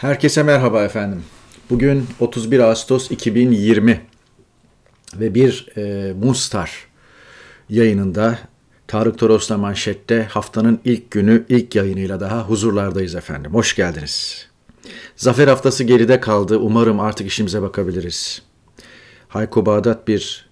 Herkese merhaba efendim. Bugün 31 Ağustos 2020 ve bir e, Mustar yayınında Tarık Toros'la manşette haftanın ilk günü ilk yayınıyla daha huzurlardayız efendim. Hoş geldiniz. Zafer haftası geride kaldı. Umarım artık işimize bakabiliriz. Hayko Bağdat bir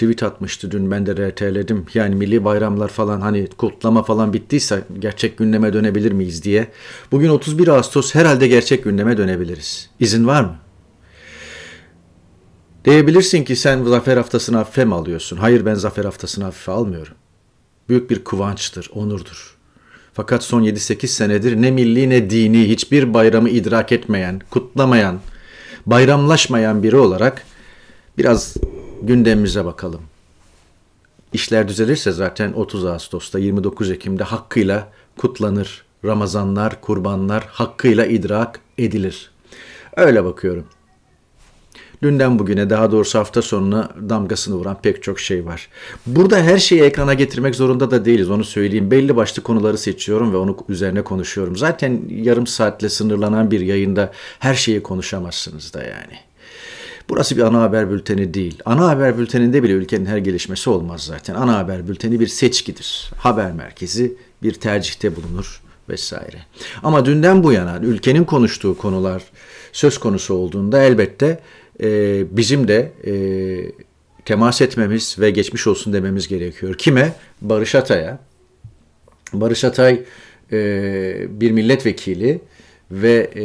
tweet atmıştı dün ben de RT'ledim. Yani milli bayramlar falan hani kutlama falan bittiyse gerçek gündeme dönebilir miyiz diye. Bugün 31 Ağustos herhalde gerçek gündeme dönebiliriz. İzin var mı? Diyebilirsin ki sen zafer haftasını hafife mi alıyorsun? Hayır ben zafer haftasını hafife almıyorum. Büyük bir kıvançtır, onurdur. Fakat son 7-8 senedir ne milli ne dini hiçbir bayramı idrak etmeyen, kutlamayan, bayramlaşmayan biri olarak biraz gündemimize bakalım. İşler düzelirse zaten 30 Ağustos'ta 29 Ekim'de hakkıyla kutlanır. Ramazanlar, kurbanlar hakkıyla idrak edilir. Öyle bakıyorum. Dünden bugüne daha doğrusu hafta sonuna damgasını vuran pek çok şey var. Burada her şeyi ekrana getirmek zorunda da değiliz onu söyleyeyim. Belli başlı konuları seçiyorum ve onu üzerine konuşuyorum. Zaten yarım saatle sınırlanan bir yayında her şeyi konuşamazsınız da yani. Burası bir ana haber bülteni değil. Ana haber bülteninde bile ülkenin her gelişmesi olmaz zaten. Ana haber bülteni bir seçkidir. Haber merkezi bir tercihte bulunur vesaire. Ama dünden bu yana ülkenin konuştuğu konular söz konusu olduğunda elbette e, bizim de e, temas etmemiz ve geçmiş olsun dememiz gerekiyor. Kime? Barış Atay'a. Barış Atay e, bir milletvekili ve e,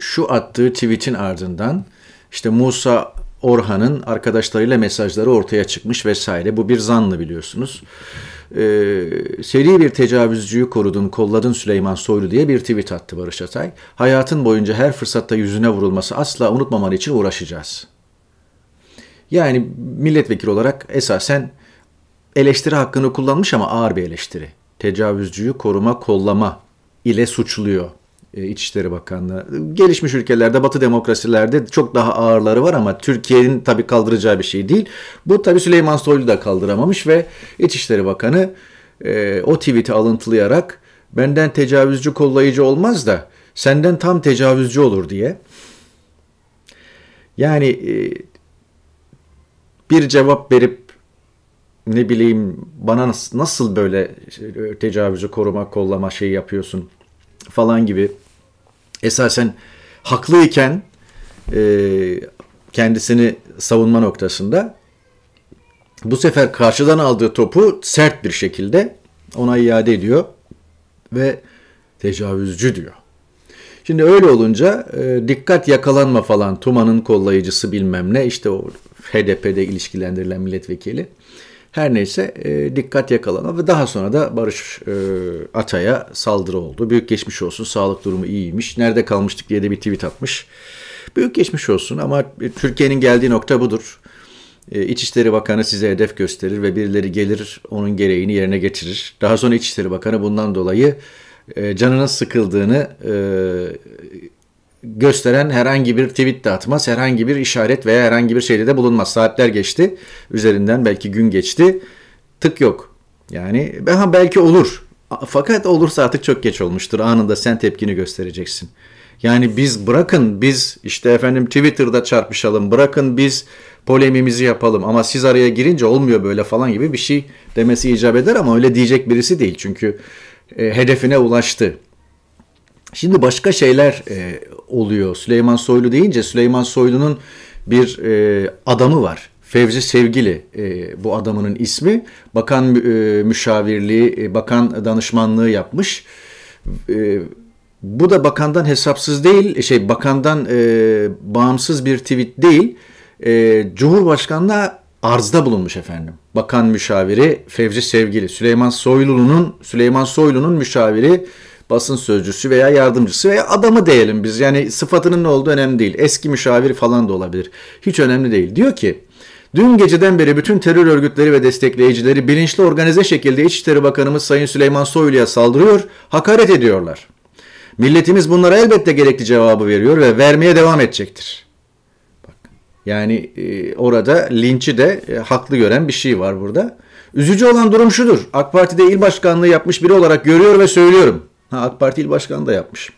şu attığı tweet'in ardından işte Musa Orhan'ın arkadaşlarıyla mesajları ortaya çıkmış vesaire. Bu bir zanlı biliyorsunuz. Ee, seri bir tecavüzcüyü korudun, kolladın Süleyman Soylu diye bir tweet attı Barış Atay. Hayatın boyunca her fırsatta yüzüne vurulması asla unutmaman için uğraşacağız. Yani milletvekili olarak esasen eleştiri hakkını kullanmış ama ağır bir eleştiri. Tecavüzcüyü koruma, kollama ile suçluyor e, İçişleri Bakanlığı. Gelişmiş ülkelerde, batı demokrasilerde çok daha ağırları var ama Türkiye'nin tabii kaldıracağı bir şey değil. Bu tabii Süleyman Soylu da kaldıramamış ve İçişleri Bakanı e, o tweet'i alıntılayarak benden tecavüzcü kollayıcı olmaz da senden tam tecavüzcü olur diye. Yani e, bir cevap verip ne bileyim bana nasıl, nasıl böyle e, tecavüzü koruma kollama şeyi yapıyorsun falan gibi esasen haklıyken e, kendisini savunma noktasında bu sefer karşıdan aldığı topu sert bir şekilde ona iade ediyor ve tecavüzcü diyor. Şimdi öyle olunca e, dikkat yakalanma falan Tuman'ın kollayıcısı bilmem ne işte o HDP'de ilişkilendirilen milletvekili her neyse e, dikkat yakalanan ve daha sonra da Barış e, Atay'a saldırı oldu. Büyük geçmiş olsun sağlık durumu iyiymiş. Nerede kalmıştık diye de bir tweet atmış. Büyük geçmiş olsun ama e, Türkiye'nin geldiği nokta budur. E, İçişleri Bakanı size hedef gösterir ve birileri gelir onun gereğini yerine getirir. Daha sonra İçişleri Bakanı bundan dolayı e, canının sıkıldığını e, gösteren herhangi bir tweet de atmaz, herhangi bir işaret veya herhangi bir şeyde de bulunmaz. Saatler geçti, üzerinden belki gün geçti, tık yok. Yani ha, belki olur fakat olursa artık çok geç olmuştur. Anında sen tepkini göstereceksin. Yani biz bırakın biz işte efendim Twitter'da çarpışalım, bırakın biz polemimizi yapalım ama siz araya girince olmuyor böyle falan gibi bir şey demesi icap eder ama öyle diyecek birisi değil çünkü e, hedefine ulaştı. Şimdi başka şeyler e, oluyor. Süleyman Soylu deyince Süleyman Soylu'nun bir e, adamı var. Fevzi Sevgili e, bu adamının ismi. Bakan e, müşavirliği, e, bakan danışmanlığı yapmış. E, bu da bakandan hesapsız değil, e, şey bakandan e, bağımsız bir tweet değil. E, Cumhurbaşkanlığa arzda bulunmuş efendim. Bakan müşaviri Fevzi Sevgili, Süleyman Soylu'nun Süleyman Soylu'nun müşaviri basın sözcüsü veya yardımcısı veya adamı diyelim biz. Yani sıfatının ne olduğu önemli değil. Eski müşavir falan da olabilir. Hiç önemli değil. Diyor ki Dün geceden beri bütün terör örgütleri ve destekleyicileri bilinçli organize şekilde İçişleri Bakanımız Sayın Süleyman Soylu'ya saldırıyor, hakaret ediyorlar. Milletimiz bunlara elbette gerekli cevabı veriyor ve vermeye devam edecektir. Bak, yani e, orada linçi de e, haklı gören bir şey var burada. Üzücü olan durum şudur. AK Parti'de il başkanlığı yapmış biri olarak görüyor ve söylüyorum. Ha, AK Parti il başkanı da yapmış.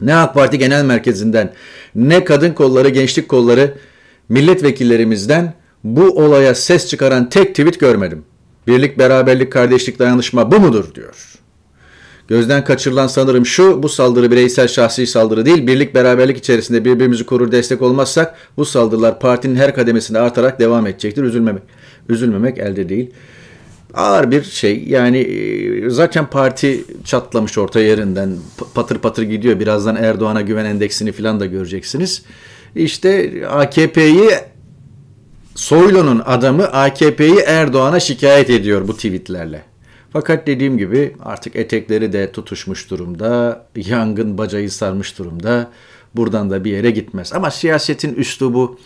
Ne AK Parti genel merkezinden ne kadın kolları, gençlik kolları milletvekillerimizden bu olaya ses çıkaran tek tweet görmedim. Birlik, beraberlik, kardeşlik, dayanışma bu mudur diyor. Gözden kaçırılan sanırım şu, bu saldırı bireysel şahsi saldırı değil, birlik beraberlik içerisinde birbirimizi korur destek olmazsak bu saldırılar partinin her kademesinde artarak devam edecektir. Üzülmemek, üzülmemek elde değil ağır bir şey. Yani e, zaten parti çatlamış orta yerinden patır patır gidiyor. Birazdan Erdoğan'a güven endeksini falan da göreceksiniz. İşte AKP'yi Soylu'nun adamı AKP'yi Erdoğan'a şikayet ediyor bu tweetlerle. Fakat dediğim gibi artık etekleri de tutuşmuş durumda. Yangın bacayı sarmış durumda. Buradan da bir yere gitmez. Ama siyasetin üslubu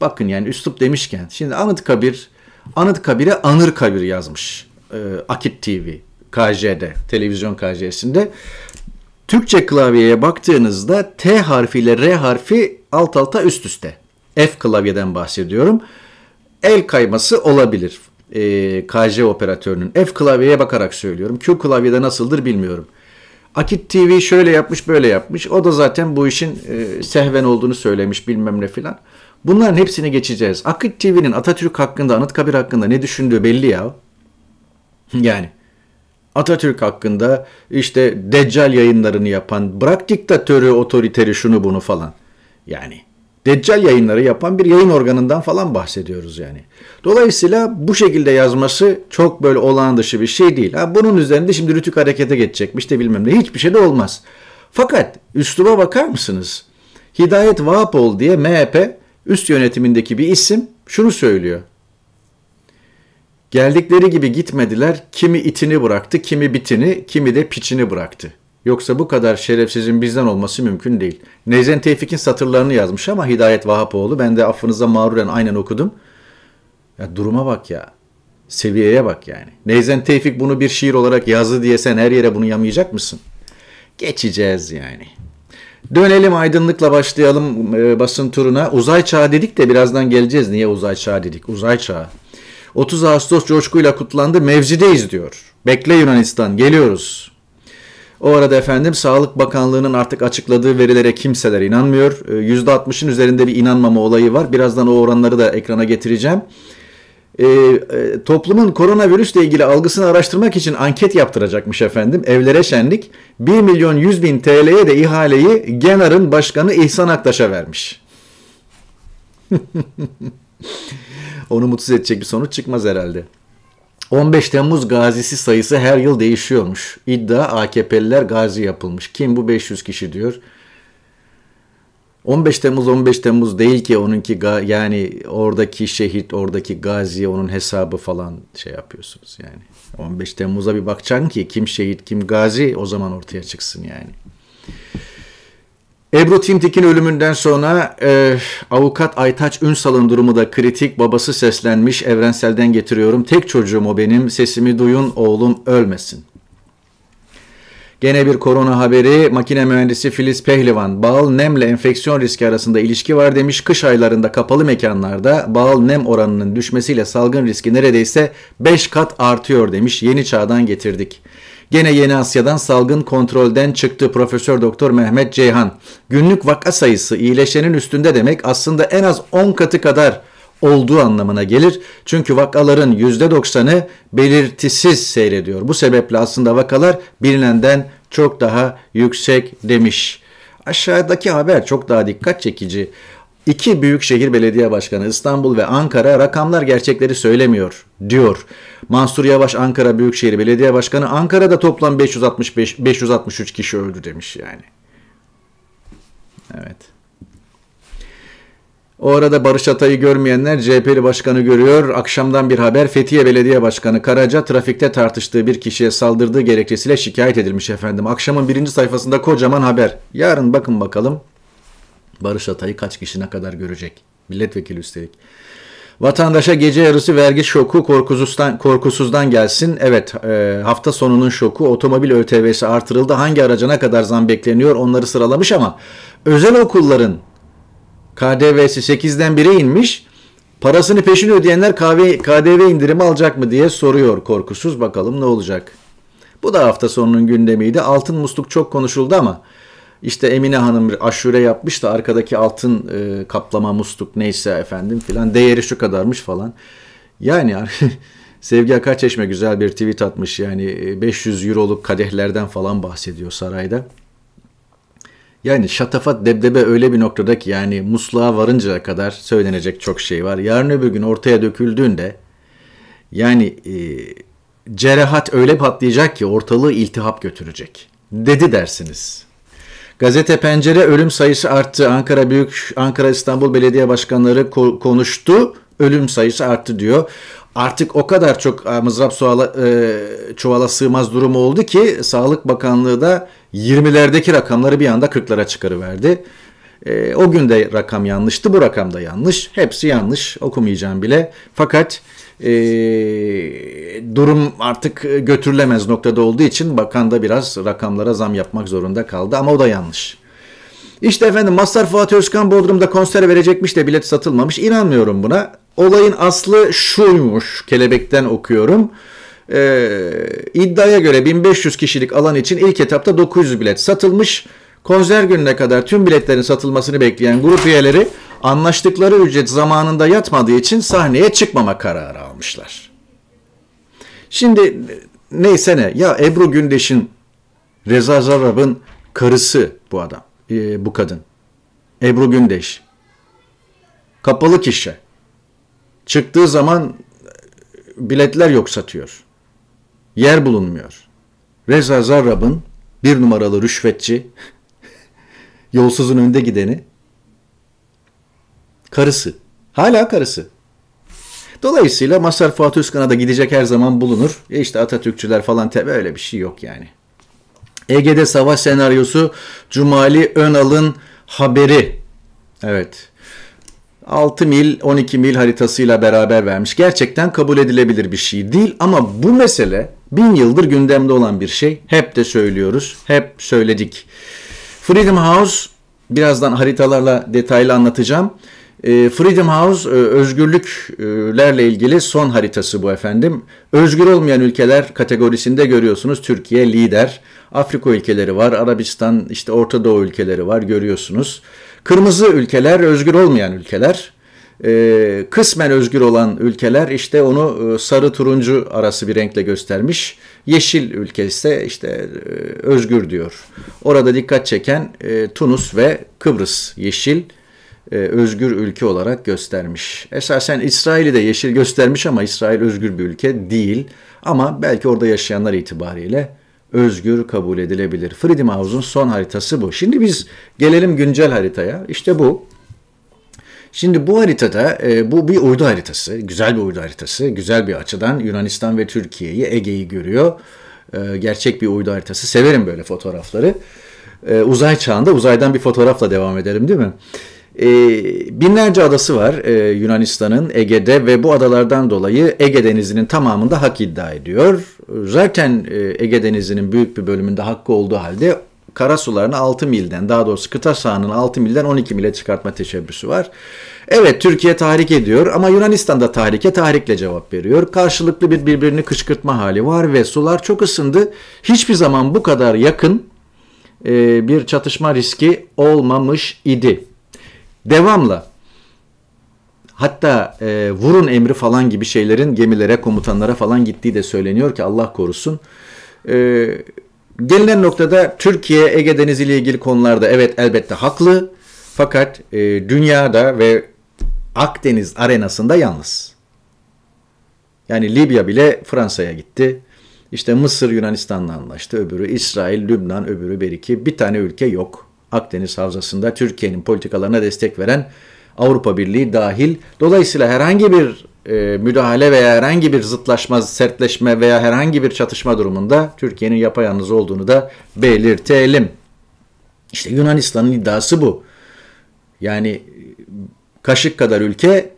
bakın yani üslup demişken şimdi Anıtkabir Anıtkabir'e Anır Kabir yazmış. E, Akit TV, KJ'de, televizyon KJ'sinde. Türkçe klavyeye baktığınızda T harfi ile R harfi alt alta üst üste. F klavyeden bahsediyorum. El kayması olabilir. E, KJ operatörünün. F klavyeye bakarak söylüyorum. Q klavyede nasıldır bilmiyorum. Akit TV şöyle yapmış böyle yapmış. O da zaten bu işin e, sehven olduğunu söylemiş bilmem ne filan. Bunların hepsini geçeceğiz. Akit TV'nin Atatürk hakkında, Anıtkabir hakkında ne düşündüğü belli ya. yani Atatürk hakkında işte Deccal yayınlarını yapan, bırak diktatörü, otoriteri şunu bunu falan. Yani Deccal yayınları yapan bir yayın organından falan bahsediyoruz yani. Dolayısıyla bu şekilde yazması çok böyle olağan dışı bir şey değil. Ha, bunun üzerinde şimdi Rütük harekete geçecekmiş de bilmem ne hiçbir şey de olmaz. Fakat üsluba bakar mısınız? Hidayet Vahapoğlu diye MHP üst yönetimindeki bir isim şunu söylüyor. Geldikleri gibi gitmediler, kimi itini bıraktı, kimi bitini, kimi de piçini bıraktı. Yoksa bu kadar şerefsizin bizden olması mümkün değil. Nezen Tevfik'in satırlarını yazmış ama Hidayet Vahapoğlu. Ben de affınıza mağruren aynen okudum. Ya duruma bak ya. Seviyeye bak yani. Nezen Tevfik bunu bir şiir olarak yazdı diye sen her yere bunu yamayacak mısın? Geçeceğiz yani. Dönelim aydınlıkla başlayalım e, basın turuna. Uzay çağı dedik de birazdan geleceğiz. Niye uzay çağı dedik? Uzay çağı. 30 Ağustos coşkuyla kutlandı. Mevcideyiz diyor. Bekle Yunanistan geliyoruz. O arada efendim Sağlık Bakanlığı'nın artık açıkladığı verilere kimseler inanmıyor. E, %60'ın üzerinde bir inanmama olayı var. Birazdan o oranları da ekrana getireceğim e, e, toplumun koronavirüsle ilgili algısını araştırmak için anket yaptıracakmış efendim. Evlere şenlik 1 milyon 100 bin TL'ye de ihaleyi Genar'ın başkanı İhsan Aktaş'a vermiş. Onu mutsuz edecek bir sonuç çıkmaz herhalde. 15 Temmuz gazisi sayısı her yıl değişiyormuş. İddia AKP'liler gazi yapılmış. Kim bu 500 kişi diyor. 15 Temmuz 15 Temmuz değil ki onunki yani oradaki şehit, oradaki gazi, onun hesabı falan şey yapıyorsunuz yani. 15 Temmuz'a bir bakacaksın ki kim şehit, kim gazi o zaman ortaya çıksın yani. Ebru Timtik'in ölümünden sonra e, avukat Aytaç Ünsal'ın durumu da kritik. Babası seslenmiş, evrenselden getiriyorum. Tek çocuğum o benim, sesimi duyun, oğlum ölmesin. Gene bir korona haberi. Makine mühendisi Filiz Pehlivan, bağıl nemle enfeksiyon riski arasında ilişki var demiş. Kış aylarında kapalı mekanlarda bağıl nem oranının düşmesiyle salgın riski neredeyse 5 kat artıyor demiş. Yeni çağdan getirdik. Gene Yeni Asya'dan salgın kontrolden çıktı Profesör Doktor Mehmet Ceyhan. Günlük vaka sayısı iyileşenin üstünde demek aslında en az 10 katı kadar olduğu anlamına gelir. Çünkü vakaların %90'ı belirtisiz seyrediyor. Bu sebeple aslında vakalar bilinenden çok daha yüksek demiş. Aşağıdaki haber çok daha dikkat çekici. İki şehir belediye başkanı İstanbul ve Ankara rakamlar gerçekleri söylemiyor diyor. Mansur Yavaş Ankara Büyükşehir Belediye Başkanı Ankara'da toplam 565 563 kişi öldü demiş yani. Evet. O arada Barış Atay'ı görmeyenler CHP'li başkanı görüyor. Akşamdan bir haber Fethiye Belediye Başkanı Karaca trafikte tartıştığı bir kişiye saldırdığı gerekçesiyle şikayet edilmiş efendim. Akşamın birinci sayfasında kocaman haber. Yarın bakın bakalım Barış Atay'ı kaç kişi ne kadar görecek? Milletvekili üstelik. Vatandaşa gece yarısı vergi şoku korkusuzdan, korkusuzdan gelsin. Evet e, hafta sonunun şoku otomobil ÖTV'si artırıldı. Hangi aracına kadar zam bekleniyor onları sıralamış ama özel okulların KDV'si 8'den 1'e inmiş. Parasını peşini ödeyenler KDV indirimi alacak mı diye soruyor korkusuz. Bakalım ne olacak. Bu da hafta sonunun gündemiydi. Altın musluk çok konuşuldu ama işte Emine Hanım aşure yapmış da arkadaki altın e, kaplama musluk neyse efendim filan değeri şu kadarmış falan. Yani Sevgi Akarçeşme güzel bir tweet atmış yani 500 e, euroluk kadehlerden falan bahsediyor sarayda. Yani şatafat debdebe öyle bir noktada ki yani musluğa varıncaya kadar söylenecek çok şey var. Yarın öbür gün ortaya döküldüğünde yani e, cerahat öyle patlayacak ki ortalığı iltihap götürecek. Dedi dersiniz. Gazete Pencere ölüm sayısı arttı. Ankara Büyük Ankara İstanbul Belediye Başkanları ko- konuştu. Ölüm sayısı arttı diyor artık o kadar çok e, mızrap soğala, e, çuvala sığmaz durumu oldu ki Sağlık Bakanlığı da 20'lerdeki rakamları bir anda 40'lara çıkarıverdi. E, o gün de rakam yanlıştı, bu rakam da yanlış. Hepsi yanlış, okumayacağım bile. Fakat e, durum artık götürülemez noktada olduğu için bakan da biraz rakamlara zam yapmak zorunda kaldı ama o da yanlış. İşte efendim Mazhar Fuat Özkan Bodrum'da konser verecekmiş de bilet satılmamış. İnanmıyorum buna. Olayın aslı şuymuş. Kelebekten okuyorum. Ee, iddiaya göre 1500 kişilik alan için ilk etapta 900 bilet satılmış. Konser gününe kadar tüm biletlerin satılmasını bekleyen grup üyeleri anlaştıkları ücret zamanında yatmadığı için sahneye çıkmama kararı almışlar. Şimdi neyse ne ya Ebru Gündeş'in Reza Zarrab'ın karısı bu adam e, bu kadın. Ebru Gündeş. Kapalı kişi. Çıktığı zaman e, biletler yok satıyor. Yer bulunmuyor. Reza Zarrab'ın bir numaralı rüşvetçi, yolsuzun önde gideni, karısı. Hala karısı. Dolayısıyla Masar Fuat Özkan'a da gidecek her zaman bulunur. E işte Atatürkçüler falan tabi öyle bir şey yok yani. Ege'de savaş senaryosu Cumali Önal'ın haberi. Evet. 6 mil 12 mil haritasıyla beraber vermiş. Gerçekten kabul edilebilir bir şey değil ama bu mesele bin yıldır gündemde olan bir şey. Hep de söylüyoruz. Hep söyledik. Freedom House birazdan haritalarla detaylı anlatacağım. Ee, Freedom House e, özgürlüklerle ilgili son haritası bu efendim. Özgür olmayan ülkeler kategorisinde görüyorsunuz Türkiye lider. Afrika ülkeleri var, Arabistan, işte Orta Doğu ülkeleri var görüyorsunuz. Kırmızı ülkeler özgür olmayan ülkeler. Ee, kısmen özgür olan ülkeler işte onu e, sarı turuncu arası bir renkle göstermiş. Yeşil ülke ise işte e, özgür diyor. Orada dikkat çeken Tunus ve Kıbrıs yeşil e, özgür ülke olarak göstermiş. Esasen İsrail'i de yeşil göstermiş ama İsrail özgür bir ülke değil. Ama belki orada yaşayanlar itibariyle özgür kabul edilebilir. Freedom House'un son haritası bu. Şimdi biz gelelim güncel haritaya. İşte bu. Şimdi bu haritada e, bu bir uydu haritası. Güzel bir uydu haritası. Güzel bir açıdan Yunanistan ve Türkiye'yi, Ege'yi görüyor. E, gerçek bir uydu haritası. Severim böyle fotoğrafları. uzay çağında uzaydan bir fotoğrafla devam edelim değil mi? E, binlerce adası var e, Yunanistan'ın Ege'de ve bu adalardan dolayı Ege Denizi'nin tamamında hak iddia ediyor. Zaten e, Ege Denizi'nin büyük bir bölümünde hakkı olduğu halde kara sularını 6 milden daha doğrusu kıta sahanın 6 milden 12 mile çıkartma teşebbüsü var. Evet Türkiye tahrik ediyor ama Yunanistan da tahrike tahrikle cevap veriyor. Karşılıklı bir birbirini kışkırtma hali var ve sular çok ısındı. Hiçbir zaman bu kadar yakın e, bir çatışma riski olmamış idi. Devamla hatta e, vurun emri falan gibi şeylerin gemilere, komutanlara falan gittiği de söyleniyor ki Allah korusun. E, gelinen noktada Türkiye Ege Denizi ile ilgili konularda evet elbette haklı. Fakat e, dünyada ve Akdeniz arenasında yalnız. Yani Libya bile Fransa'ya gitti. İşte Mısır Yunanistan'la anlaştı. Öbürü İsrail, Lübnan, öbürü Beriki. Bir tane ülke yok. Akdeniz Havzası'nda Türkiye'nin politikalarına destek veren Avrupa Birliği dahil. Dolayısıyla herhangi bir e, müdahale veya herhangi bir zıtlaşma, sertleşme veya herhangi bir çatışma durumunda Türkiye'nin yapayalnız olduğunu da belirtelim. İşte Yunanistan'ın iddiası bu. Yani kaşık kadar ülke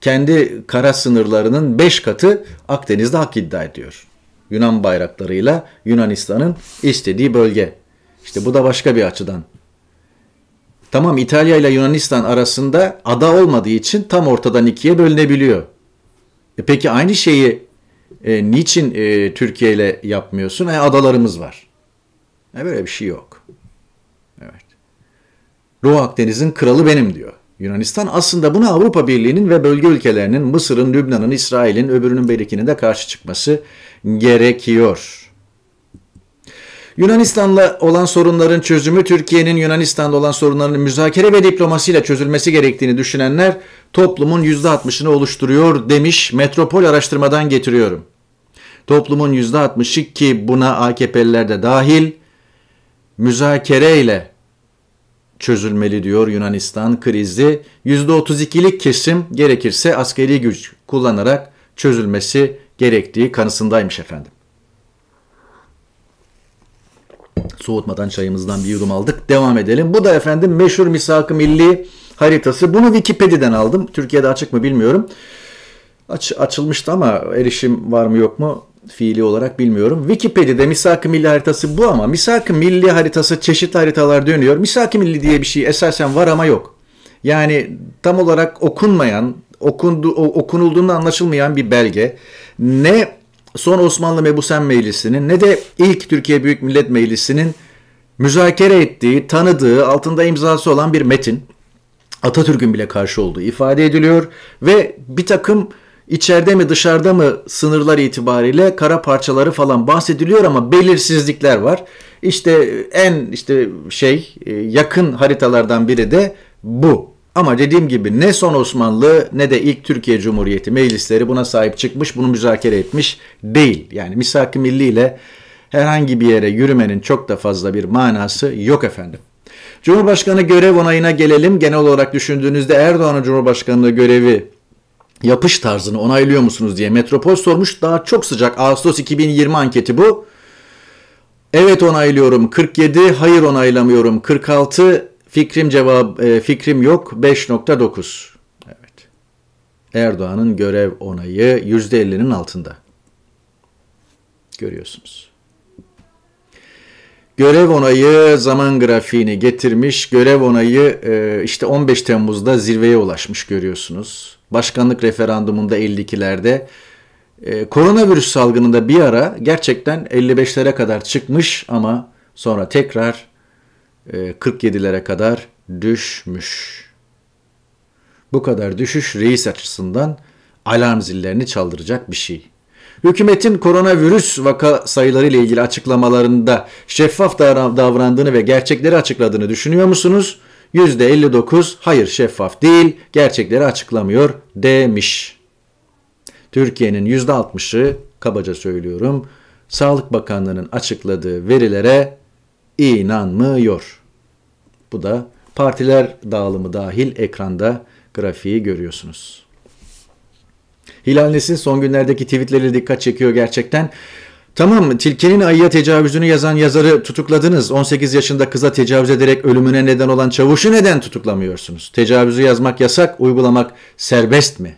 kendi kara sınırlarının 5 katı Akdeniz'de hak iddia ediyor. Yunan bayraklarıyla Yunanistan'ın istediği bölge. İşte bu da başka bir açıdan. Tamam İtalya ile Yunanistan arasında ada olmadığı için tam ortadan ikiye bölünebiliyor. E peki aynı şeyi e, niçin e, Türkiye ile yapmıyorsun? E, adalarımız var. E, böyle bir şey yok. Evet. Ruh Akdeniz'in kralı benim diyor. Yunanistan aslında buna Avrupa Birliği'nin ve bölge ülkelerinin Mısır'ın, Lübnan'ın, İsrail'in, öbürünün berikinin de karşı çıkması gerekiyor. Yunanistan'la olan sorunların çözümü Türkiye'nin Yunanistan'da olan sorunların müzakere ve diplomasiyle çözülmesi gerektiğini düşünenler toplumun %60'ını oluşturuyor demiş Metropol araştırmadan getiriyorum. Toplumun %60'ı ki buna AKP'liler de dahil müzakereyle çözülmeli diyor Yunanistan krizi. %32'lik kesim gerekirse askeri güç kullanarak çözülmesi gerektiği kanısındaymış efendim. Soğutmadan çayımızdan bir yudum aldık. Devam edelim. Bu da efendim meşhur misak milli haritası. Bunu Wikipedia'dan aldım. Türkiye'de açık mı bilmiyorum. Aç, açılmıştı ama erişim var mı yok mu fiili olarak bilmiyorum. Wikipedia'da misak milli haritası bu ama misak milli haritası çeşitli haritalar dönüyor. misak milli diye bir şey esasen var ama yok. Yani tam olarak okunmayan, okundu, okunulduğunda anlaşılmayan bir belge. Ne son Osmanlı Mebusen Meclisi'nin ne de ilk Türkiye Büyük Millet Meclisi'nin müzakere ettiği, tanıdığı, altında imzası olan bir metin. Atatürk'ün bile karşı olduğu ifade ediliyor ve bir takım içeride mi dışarıda mı sınırlar itibariyle kara parçaları falan bahsediliyor ama belirsizlikler var. İşte en işte şey e, yakın haritalardan biri de bu. Ama dediğim gibi ne son Osmanlı ne de ilk Türkiye Cumhuriyeti meclisleri buna sahip çıkmış, bunu müzakere etmiş değil. Yani misak-ı milli ile herhangi bir yere yürümenin çok da fazla bir manası yok efendim. Cumhurbaşkanı görev onayına gelelim. Genel olarak düşündüğünüzde Erdoğan'ın Cumhurbaşkanlığı görevi yapış tarzını onaylıyor musunuz diye Metropol sormuş. Daha çok sıcak Ağustos 2020 anketi bu. Evet onaylıyorum 47, hayır onaylamıyorum 46, Fikrim cevap e, fikrim yok 5.9. Evet. Erdoğan'ın görev onayı %50'nin altında. Görüyorsunuz. Görev onayı zaman grafiğini getirmiş. Görev onayı e, işte 15 Temmuz'da zirveye ulaşmış görüyorsunuz. Başkanlık referandumunda 52'lerde e, koronavirüs salgınında bir ara gerçekten 55'lere kadar çıkmış ama sonra tekrar 47'lere ee, kadar düşmüş. Bu kadar düşüş reis açısından alarm zillerini çaldıracak bir şey. Hükümetin koronavirüs vaka sayıları ile ilgili açıklamalarında şeffaf davrandığını ve gerçekleri açıkladığını düşünüyor musunuz? %59 hayır şeffaf değil, gerçekleri açıklamıyor demiş. Türkiye'nin %60'ı kabaca söylüyorum Sağlık Bakanlığı'nın açıkladığı verilere inanmıyor. Bu da partiler dağılımı dahil ekranda grafiği görüyorsunuz. Hilal Nesin son günlerdeki tweetleri dikkat çekiyor gerçekten. Tamam tilkinin ayıya tecavüzünü yazan yazarı tutukladınız. 18 yaşında kıza tecavüz ederek ölümüne neden olan çavuşu neden tutuklamıyorsunuz? Tecavüzü yazmak yasak, uygulamak serbest mi?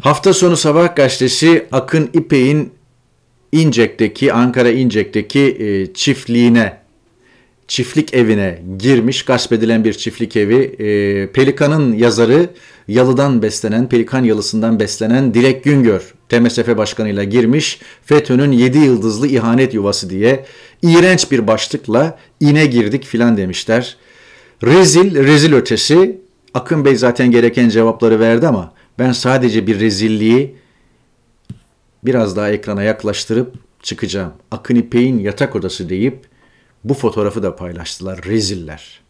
Hafta sonu sabah gazetesi Akın İpek'in İncek'teki Ankara İncek'teki e, çiftliğine çiftlik evine girmiş gasp edilen bir çiftlik evi e, Pelikan'ın yazarı yalıdan beslenen Pelikan yalısından beslenen Dilek Güngör TMSF başkanıyla girmiş FETÖ'nün 7 yıldızlı ihanet yuvası diye iğrenç bir başlıkla ine girdik filan demişler. Rezil, rezil ötesi Akın Bey zaten gereken cevapları verdi ama ben sadece bir rezilliği Biraz daha ekrana yaklaştırıp çıkacağım. Akın İpek'in yatak odası deyip bu fotoğrafı da paylaştılar. Reziller.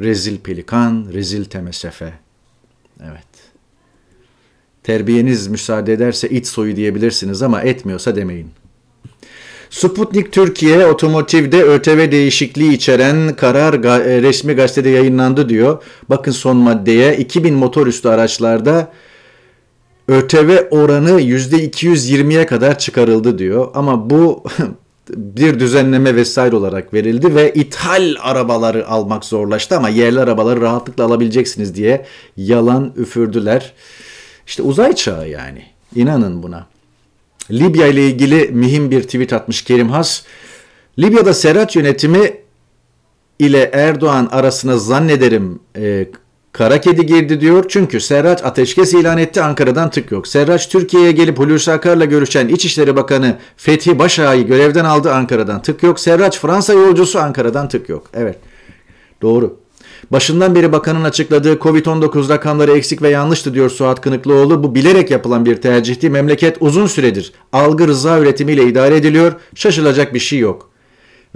Rezil pelikan, rezil temesefe. Evet. Terbiyeniz müsaade ederse iç soyu diyebilirsiniz ama etmiyorsa demeyin. Sputnik Türkiye otomotivde ÖTV değişikliği içeren karar ga e, resmi gazetede yayınlandı diyor. Bakın son maddeye 2000 motor üstü araçlarda ÖTV oranı %220'ye kadar çıkarıldı diyor. Ama bu bir düzenleme vesaire olarak verildi ve ithal arabaları almak zorlaştı ama yerli arabaları rahatlıkla alabileceksiniz diye yalan üfürdüler. İşte uzay çağı yani. İnanın buna. Libya ile ilgili mühim bir tweet atmış Kerim Has. Libya'da Serhat yönetimi ile Erdoğan arasına zannederim e, Kara kedi girdi diyor çünkü Serraç ateşkes ilan etti Ankara'dan tık yok. Serraç Türkiye'ye gelip Hulusi Akar'la görüşen İçişleri Bakanı Fethi Başağı'yı görevden aldı Ankara'dan tık yok. Serraç Fransa yolcusu Ankara'dan tık yok. Evet doğru. Başından beri bakanın açıkladığı Covid-19 rakamları eksik ve yanlıştı diyor Suat Kınıklıoğlu. Bu bilerek yapılan bir tercihti. Memleket uzun süredir algı rıza üretimiyle idare ediliyor. Şaşılacak bir şey yok.''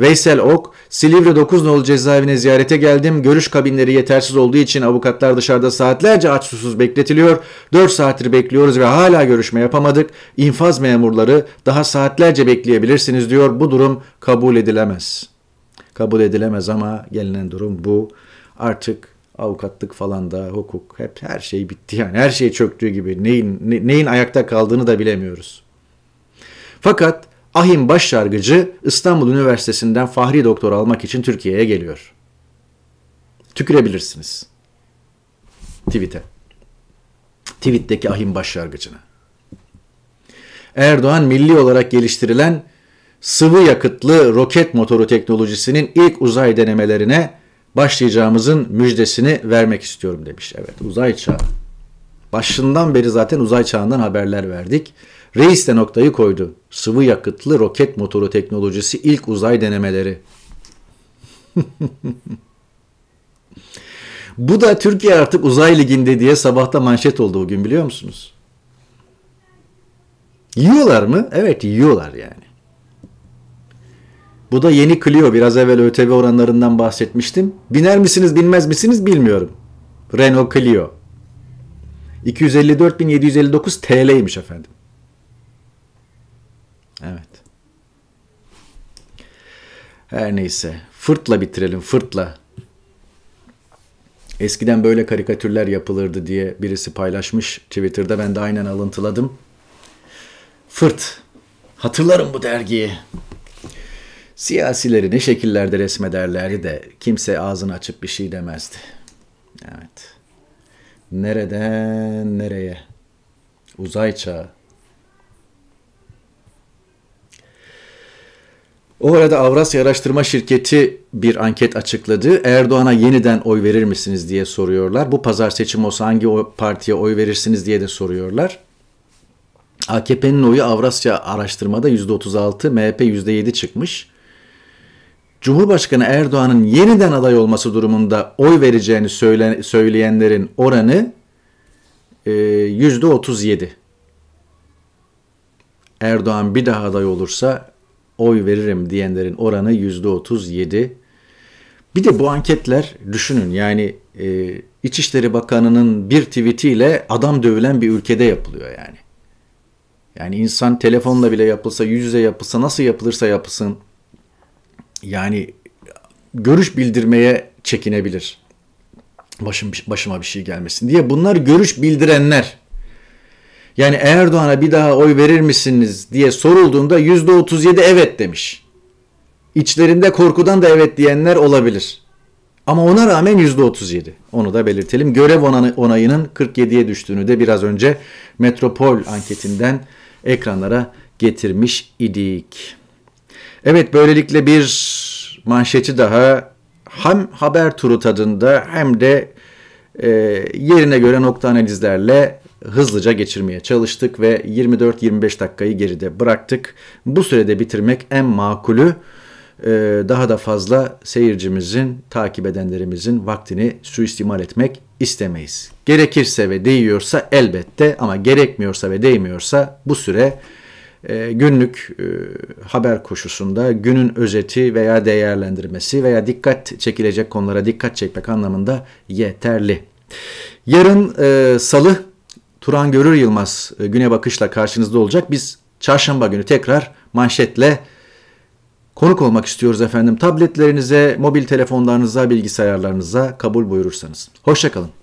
Veysel Ok, Silivri 9 nolu cezaevine ziyarete geldim. Görüş kabinleri yetersiz olduğu için avukatlar dışarıda saatlerce aç susuz bekletiliyor. 4 saattir bekliyoruz ve hala görüşme yapamadık. İnfaz memurları daha saatlerce bekleyebilirsiniz diyor. Bu durum kabul edilemez. Kabul edilemez ama gelinen durum bu. Artık avukatlık falan da hukuk hep her şey bitti yani her şey çöktüğü gibi neyin neyin ayakta kaldığını da bilemiyoruz. Fakat Ahim Başşargıcı İstanbul Üniversitesi'nden fahri doktor almak için Türkiye'ye geliyor. Tükürebilirsiniz. Tweet'e. Tweet'teki Ahim Başşargıcı'na. Erdoğan milli olarak geliştirilen sıvı yakıtlı roket motoru teknolojisinin ilk uzay denemelerine başlayacağımızın müjdesini vermek istiyorum demiş. Evet uzay çağı. Başından beri zaten uzay çağından haberler verdik. Reis de noktayı koydu sıvı yakıtlı roket motoru teknolojisi ilk uzay denemeleri. Bu da Türkiye artık uzay liginde diye sabahta manşet oldu bugün biliyor musunuz? Yiyorlar mı? Evet yiyorlar yani. Bu da yeni Clio. Biraz evvel ÖTV oranlarından bahsetmiştim. Biner misiniz binmez misiniz bilmiyorum. Renault Clio. 254.759 TL'ymiş efendim. Evet. Her neyse. Fırtla bitirelim. Fırtla. Eskiden böyle karikatürler yapılırdı diye birisi paylaşmış Twitter'da. Ben de aynen alıntıladım. Fırt. Hatırlarım bu dergiyi. Siyasileri ne şekillerde resmederlerdi de kimse ağzını açıp bir şey demezdi. Evet. Nereden nereye? Uzay çağı. O arada Avrasya Araştırma Şirketi bir anket açıkladı. Erdoğan'a yeniden oy verir misiniz diye soruyorlar. Bu pazar seçim olsa hangi partiye oy verirsiniz diye de soruyorlar. AKP'nin oyu Avrasya araştırmada %36, MHP %7 çıkmış. Cumhurbaşkanı Erdoğan'ın yeniden aday olması durumunda oy vereceğini söyle, söyleyenlerin oranı e, %37. Erdoğan bir daha aday olursa oy veririm diyenlerin oranı %37. Bir de bu anketler düşünün yani e, İçişleri Bakanı'nın bir tweetiyle adam dövülen bir ülkede yapılıyor yani. Yani insan telefonla bile yapılsa, yüz yüze yapılsa, nasıl yapılırsa yapılsın yani görüş bildirmeye çekinebilir. Başım, başıma bir şey gelmesin diye. Bunlar görüş bildirenler. Yani Erdoğan'a bir daha oy verir misiniz diye sorulduğunda yüzde otuz evet demiş. İçlerinde korkudan da evet diyenler olabilir. Ama ona rağmen yüzde otuz Onu da belirtelim. Görev onayının 47'ye düştüğünü de biraz önce Metropol anketinden ekranlara getirmiş idik. Evet böylelikle bir manşeti daha hem haber turu tadında hem de e, yerine göre nokta analizlerle hızlıca geçirmeye çalıştık ve 24-25 dakikayı geride bıraktık. Bu sürede bitirmek en makulü e, daha da fazla seyircimizin, takip edenlerimizin vaktini suistimal etmek istemeyiz. Gerekirse ve değiyorsa elbette ama gerekmiyorsa ve değmiyorsa bu süre e, günlük e, haber koşusunda günün özeti veya değerlendirmesi veya dikkat çekilecek konulara dikkat çekmek anlamında yeterli. Yarın e, salı Turan Görür Yılmaz e, Güne Bakış'la karşınızda olacak. Biz çarşamba günü tekrar manşetle konuk olmak istiyoruz efendim. Tabletlerinize, mobil telefonlarınıza, bilgisayarlarınıza kabul buyurursanız. Hoşçakalın.